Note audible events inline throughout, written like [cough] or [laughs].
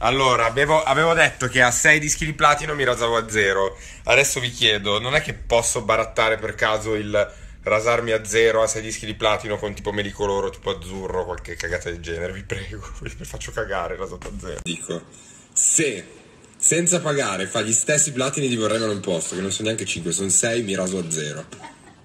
Allora, avevo, avevo, detto che a 6 dischi di platino mi rasavo a 0. Adesso vi chiedo, non è che posso barattare per caso il rasarmi a 0 a 6 dischi di platino con tipo melicoloro, tipo azzurro, qualche cagata del genere? Vi prego, [laughs] vi faccio cagare rasato a 0. Dico, se senza pagare fa gli stessi platini di Vorremmo un posto, che non sono neanche 5, sono 6, mi raso a 0.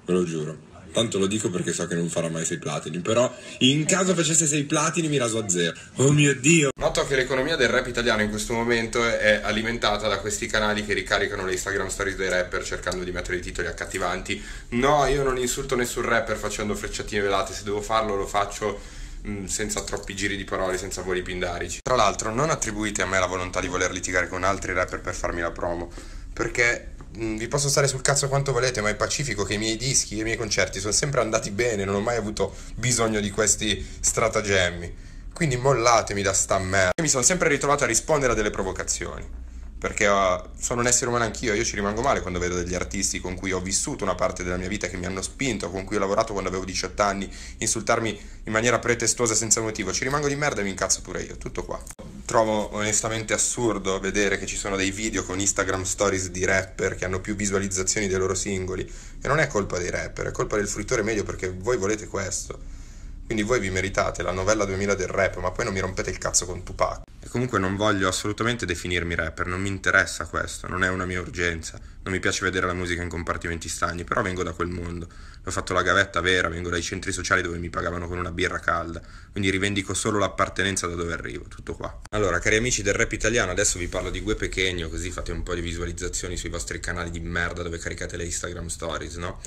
Ve lo giuro. Tanto lo dico perché so che non farà mai 6 platini. Però in caso facesse 6 platini mi raso a 0. Oh mio dio! fatto che l'economia del rap italiano in questo momento è alimentata da questi canali che ricaricano le Instagram stories dei rapper cercando di mettere i titoli accattivanti. No, io non insulto nessun rapper facendo frecciatine velate, se devo farlo lo faccio mm, senza troppi giri di parole, senza voli pindarici. Tra l'altro, non attribuite a me la volontà di voler litigare con altri rapper per farmi la promo, perché mh, mm, vi posso stare sul cazzo quanto volete, ma è pacifico che i miei dischi e i miei concerti sono sempre andati bene, non ho mai avuto bisogno di questi stratagemmi. Quindi mollatemi da sta merda. Io mi sono sempre ritrovato a rispondere a delle provocazioni. Perché uh, sono un essere umano anch'io, io ci rimango male quando vedo degli artisti con cui ho vissuto una parte della mia vita, che mi hanno spinto, con cui ho lavorato quando avevo 18 anni, insultarmi in maniera pretestuosa senza motivo. Ci rimango di merda e mi incazzo pure io, tutto qua. Trovo onestamente assurdo vedere che ci sono dei video con Instagram stories di rapper che hanno più visualizzazioni dei loro singoli. E non è colpa dei rapper, è colpa del fruttore medio perché voi volete questo. Quindi voi vi meritate la novella 2000 del rap, ma poi non mi rompete il cazzo con Tupac. E comunque non voglio assolutamente definirmi rapper, non mi interessa questo, non è una mia urgenza. Non mi piace vedere la musica in compartimenti stagni, però vengo da quel mondo. Ho fatto la gavetta vera, vengo dai centri sociali dove mi pagavano con una birra calda, quindi rivendico solo l'appartenenza da dove arrivo, tutto qua. Allora, cari amici del rap italiano, adesso vi parlo di Gue Pechegno, così fate un po' di visualizzazioni sui vostri canali di merda dove caricate le Instagram stories, no?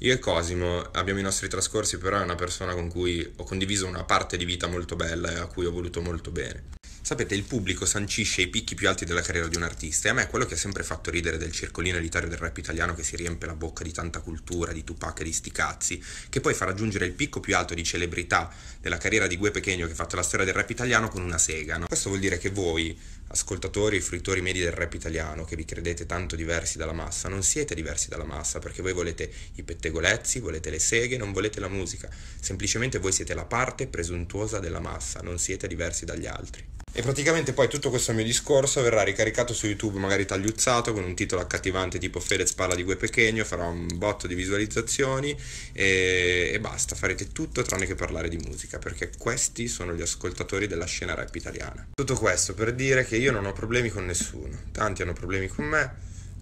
Io e Cosimo abbiamo i nostri trascorsi, però è una persona con cui ho condiviso una parte di vita molto bella e a cui ho voluto molto bene. Sapete, il pubblico sancisce i picchi più alti della carriera di un artista e a me è quello che ha sempre fatto ridere del circolino elitario del rap italiano che si riempie la bocca di tanta cultura, di Tupac e di sti cazzi, che poi fa raggiungere il picco più alto di celebrità della carriera di Gue Pechegno che ha fatto la storia del rap italiano con una sega. No? Questo vuol dire che voi, ascoltatori e fruitori medi del rap italiano, che vi credete tanto diversi dalla massa, non siete diversi dalla massa perché voi volete i pettegolezzi, volete le seghe, non volete la musica. Semplicemente voi siete la parte presuntuosa della massa, non siete diversi dagli altri. E praticamente poi tutto questo mio discorso verrà ricaricato su YouTube, magari tagliuzzato, con un titolo accattivante tipo Fedez parla di Gue Pechegno, farò un botto di visualizzazioni e, e basta, farete tutto tranne che parlare di musica, perché questi sono gli ascoltatori della scena rap italiana. Tutto questo per dire che io non ho problemi con nessuno, tanti hanno problemi con me,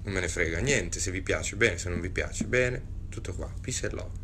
non me ne frega niente, se vi piace bene, se non vi piace bene, tutto qua, peace and love.